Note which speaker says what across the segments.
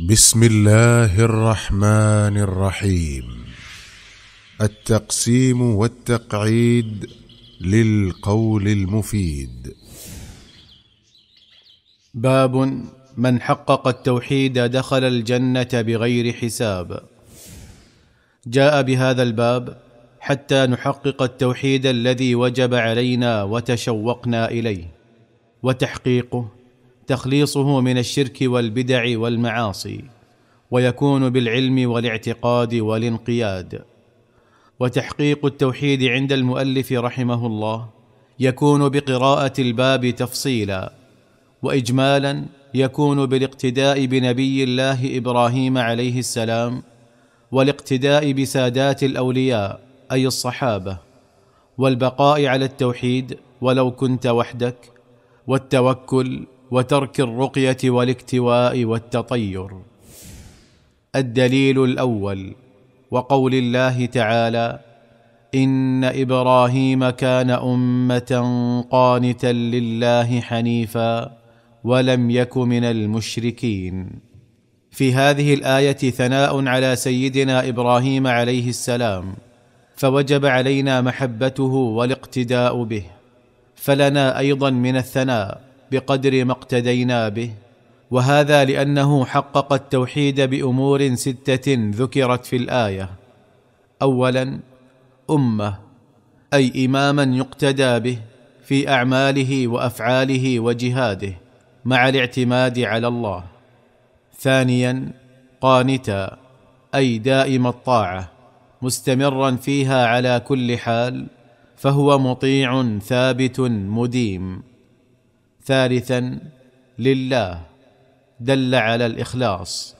Speaker 1: بسم الله الرحمن الرحيم التقسيم والتقعيد للقول المفيد باب من حقق التوحيد دخل الجنه بغير حساب جاء بهذا الباب حتى نحقق التوحيد الذي وجب علينا وتشوقنا اليه وتحقيقه تخليصه من الشرك والبدع والمعاصي ويكون بالعلم والاعتقاد والانقياد وتحقيق التوحيد عند المؤلف رحمه الله يكون بقراءه الباب تفصيلا واجمالا يكون بالاقتداء بنبي الله ابراهيم عليه السلام والاقتداء بسادات الاولياء اي الصحابه والبقاء على التوحيد ولو كنت وحدك والتوكل وترك الرقيه والاكتواء والتطير الدليل الاول وقول الله تعالى ان ابراهيم كان امه قانتا لله حنيفا ولم يك من المشركين في هذه الايه ثناء على سيدنا ابراهيم عليه السلام فوجب علينا محبته والاقتداء به فلنا ايضا من الثناء بقدر ما اقتدينا به وهذا لانه حقق التوحيد بامور سته ذكرت في الايه اولا امه اي اماما يقتدى به في اعماله وافعاله وجهاده مع الاعتماد على الله ثانيا قانتا اي دائم الطاعه مستمرا فيها على كل حال فهو مطيع ثابت مديم ثالثا لله دل على الاخلاص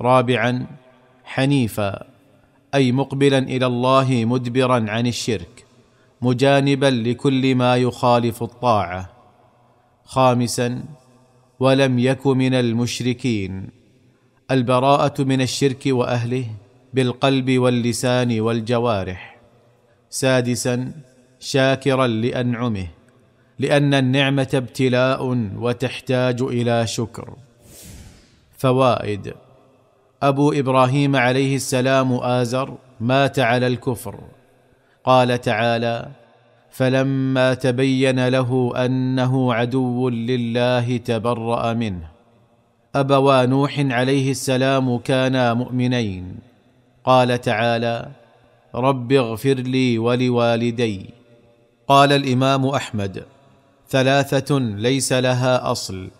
Speaker 1: رابعا حنيفا اي مقبلا الى الله مدبرا عن الشرك مجانبا لكل ما يخالف الطاعه خامسا ولم يك من المشركين البراءه من الشرك واهله بالقلب واللسان والجوارح سادسا شاكرا لانعمه لان النعمه ابتلاء وتحتاج الى شكر فوائد ابو ابراهيم عليه السلام ازر مات على الكفر قال تعالى فلما تبين له انه عدو لله تبرا منه ابوا نوح عليه السلام كانا مؤمنين قال تعالى رب اغفر لي ولوالدي قال الامام احمد ثلاثه ليس لها اصل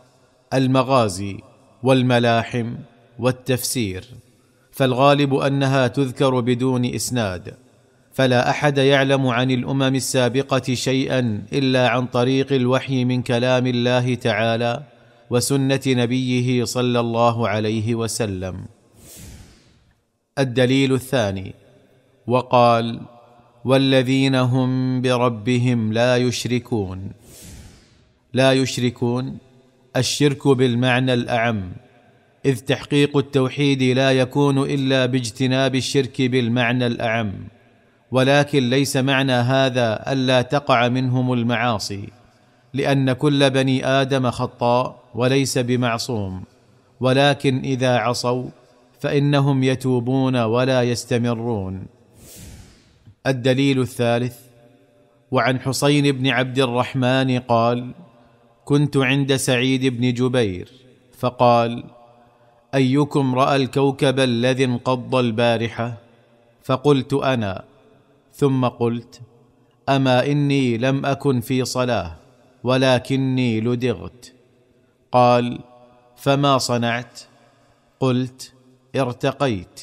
Speaker 1: المغازي والملاحم والتفسير فالغالب انها تذكر بدون اسناد فلا احد يعلم عن الامم السابقه شيئا الا عن طريق الوحي من كلام الله تعالى وسنه نبيه صلى الله عليه وسلم الدليل الثاني وقال والذين هم بربهم لا يشركون لا يشركون الشرك بالمعنى الاعم اذ تحقيق التوحيد لا يكون الا باجتناب الشرك بالمعنى الاعم ولكن ليس معنى هذا الا تقع منهم المعاصي لان كل بني ادم خطاء وليس بمعصوم ولكن اذا عصوا فانهم يتوبون ولا يستمرون الدليل الثالث وعن حسين بن عبد الرحمن قال كنت عند سعيد بن جبير فقال ايكم راى الكوكب الذي انقض البارحه فقلت انا ثم قلت اما اني لم اكن في صلاه ولكني لدغت قال فما صنعت قلت ارتقيت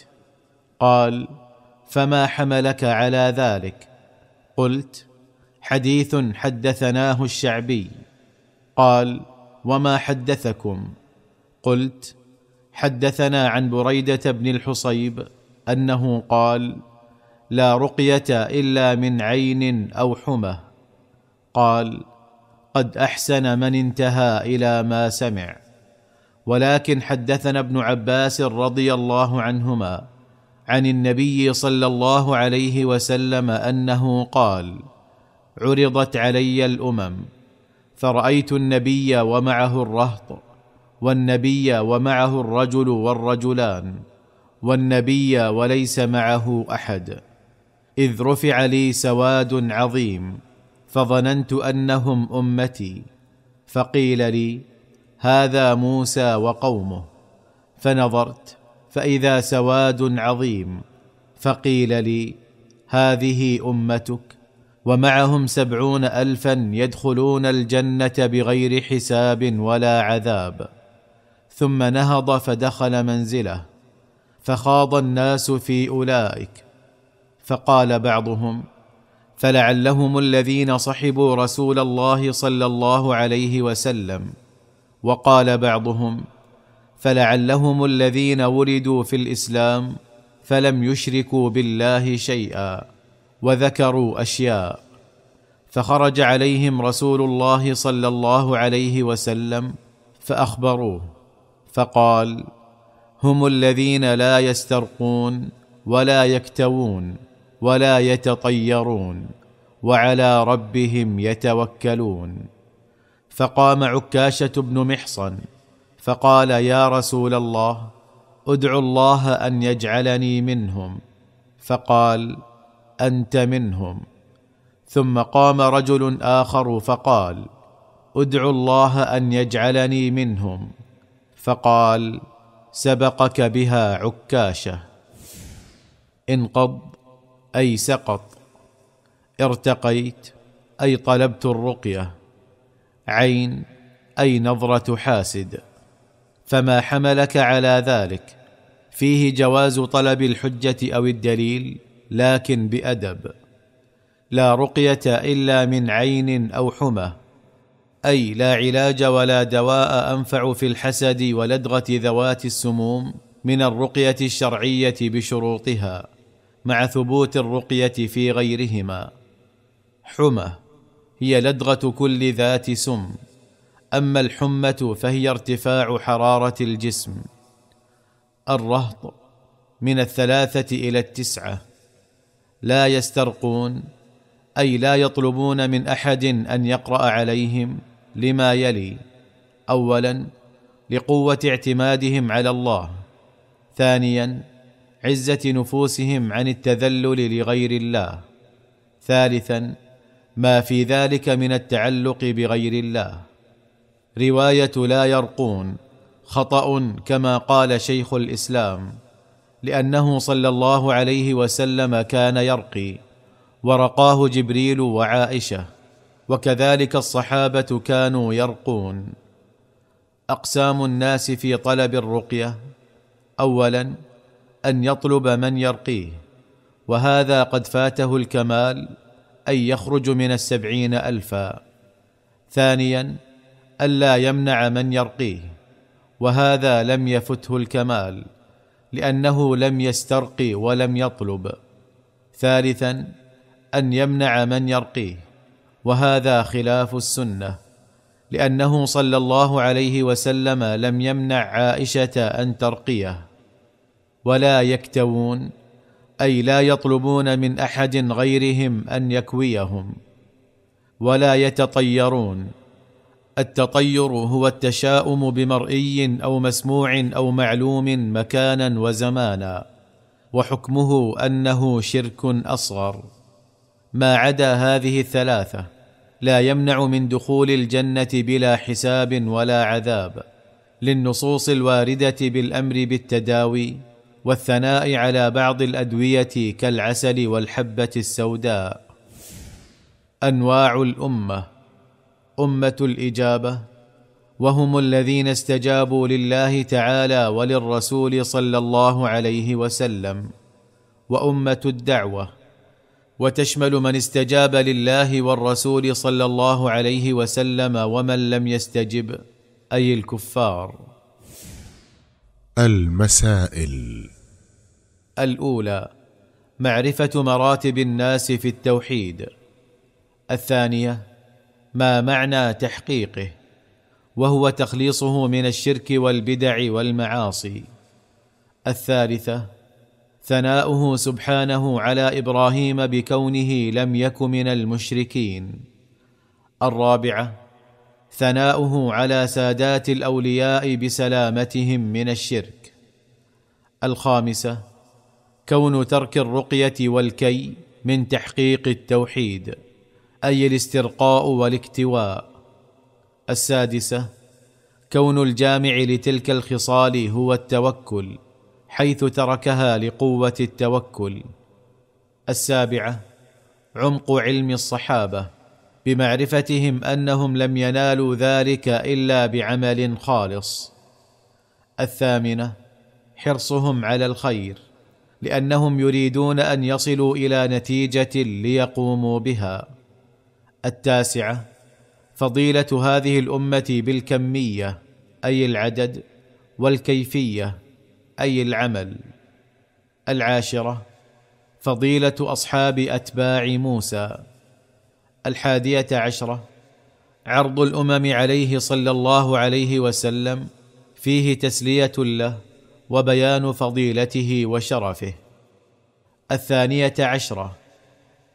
Speaker 1: قال فما حملك على ذلك قلت حديث حدثناه الشعبي قال وما حدثكم قلت حدثنا عن بريده بن الحصيب انه قال لا رقيه الا من عين او حمى قال قد احسن من انتهى الى ما سمع ولكن حدثنا ابن عباس رضي الله عنهما عن النبي صلى الله عليه وسلم انه قال عرضت علي الامم فرايت النبي ومعه الرهط والنبي ومعه الرجل والرجلان والنبي وليس معه احد اذ رفع لي سواد عظيم فظننت انهم امتي فقيل لي هذا موسى وقومه فنظرت فاذا سواد عظيم فقيل لي هذه امتك ومعهم سبعون الفا يدخلون الجنه بغير حساب ولا عذاب ثم نهض فدخل منزله فخاض الناس في اولئك فقال بعضهم فلعلهم الذين صحبوا رسول الله صلى الله عليه وسلم وقال بعضهم فلعلهم الذين ولدوا في الاسلام فلم يشركوا بالله شيئا وذكروا اشياء فخرج عليهم رسول الله صلى الله عليه وسلم فاخبروه فقال هم الذين لا يسترقون ولا يكتوون ولا يتطيرون وعلى ربهم يتوكلون فقام عكاشه بن محصن فقال يا رسول الله ادعو الله ان يجعلني منهم فقال انت منهم ثم قام رجل اخر فقال ادعو الله ان يجعلني منهم فقال سبقك بها عكاشه انقض اي سقط ارتقيت اي طلبت الرقيه عين اي نظره حاسد فما حملك على ذلك فيه جواز طلب الحجه او الدليل لكن بادب لا رقيه الا من عين او حمى اي لا علاج ولا دواء انفع في الحسد ولدغه ذوات السموم من الرقيه الشرعيه بشروطها مع ثبوت الرقيه في غيرهما حمى هي لدغه كل ذات سم اما الحمه فهي ارتفاع حراره الجسم الرهط من الثلاثه الى التسعه لا يسترقون اي لا يطلبون من احد ان يقرا عليهم لما يلي اولا لقوه اعتمادهم على الله ثانيا عزه نفوسهم عن التذلل لغير الله ثالثا ما في ذلك من التعلق بغير الله روايه لا يرقون خطا كما قال شيخ الاسلام لانه صلى الله عليه وسلم كان يرقي ورقاه جبريل وعائشه وكذلك الصحابه كانوا يرقون اقسام الناس في طلب الرقيه اولا ان يطلب من يرقيه وهذا قد فاته الكمال ان يخرج من السبعين الفا ثانيا الا يمنع من يرقيه وهذا لم يفته الكمال لانه لم يسترق ولم يطلب ثالثا ان يمنع من يرقيه وهذا خلاف السنه لانه صلى الله عليه وسلم لم يمنع عائشه ان ترقيه ولا يكتوون اي لا يطلبون من احد غيرهم ان يكويهم ولا يتطيرون التطير هو التشاؤم بمرئي او مسموع او معلوم مكانا وزمانا وحكمه انه شرك اصغر ما عدا هذه الثلاثه لا يمنع من دخول الجنه بلا حساب ولا عذاب للنصوص الوارده بالامر بالتداوي والثناء على بعض الادويه كالعسل والحبه السوداء انواع الامه امه الاجابه وهم الذين استجابوا لله تعالى وللرسول صلى الله عليه وسلم وامه الدعوه وتشمل من استجاب لله والرسول صلى الله عليه وسلم ومن لم يستجب اي الكفار المسائل الاولى معرفه مراتب الناس في التوحيد الثانيه ما معنى تحقيقه وهو تخليصه من الشرك والبدع والمعاصي الثالثه ثناؤه سبحانه على ابراهيم بكونه لم يك من المشركين الرابعه ثناؤه على سادات الاولياء بسلامتهم من الشرك الخامسه كون ترك الرقيه والكي من تحقيق التوحيد اي الاسترقاء والاكتواء السادسه كون الجامع لتلك الخصال هو التوكل حيث تركها لقوه التوكل السابعه عمق علم الصحابه بمعرفتهم انهم لم ينالوا ذلك الا بعمل خالص الثامنه حرصهم على الخير لانهم يريدون ان يصلوا الى نتيجه ليقوموا بها التاسعه فضيله هذه الامه بالكميه اي العدد والكيفيه اي العمل العاشره فضيله اصحاب اتباع موسى الحاديه عشره عرض الامم عليه صلى الله عليه وسلم فيه تسليه له وبيان فضيلته وشرفه الثانيه عشره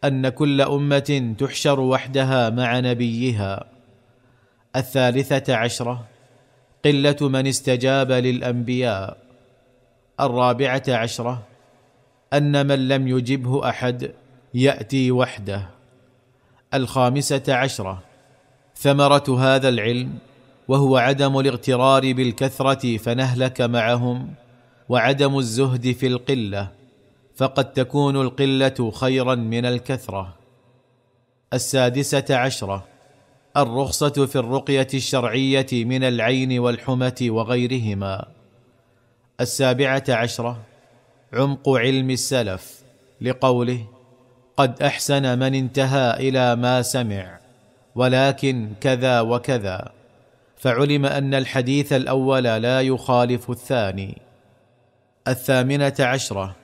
Speaker 1: ان كل امه تحشر وحدها مع نبيها الثالثه عشره قله من استجاب للانبياء الرابعه عشره ان من لم يجبه احد ياتي وحده الخامسه عشره ثمره هذا العلم وهو عدم الاغترار بالكثره فنهلك معهم وعدم الزهد في القله فقد تكون القله خيرا من الكثره السادسه عشره الرخصه في الرقيه الشرعيه من العين والحمه وغيرهما السابعه عشره عمق علم السلف لقوله قد احسن من انتهى الى ما سمع ولكن كذا وكذا فعلم ان الحديث الاول لا يخالف الثاني الثامنه عشره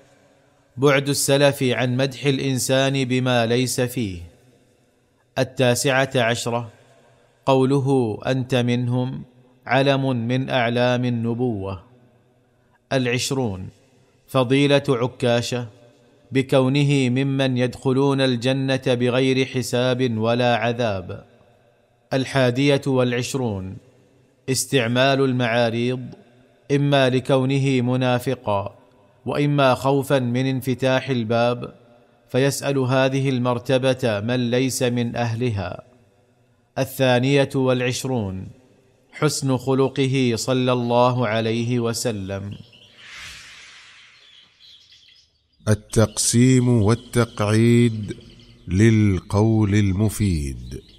Speaker 1: بعد السلف عن مدح الانسان بما ليس فيه التاسعه عشره قوله انت منهم علم من اعلام النبوه العشرون فضيله عكاشه بكونه ممن يدخلون الجنه بغير حساب ولا عذاب الحاديه والعشرون استعمال المعاريض اما لكونه منافقا واما خوفا من انفتاح الباب فيسال هذه المرتبه من ليس من اهلها الثانيه والعشرون حسن خلقه صلى الله عليه وسلم التقسيم والتقعيد للقول المفيد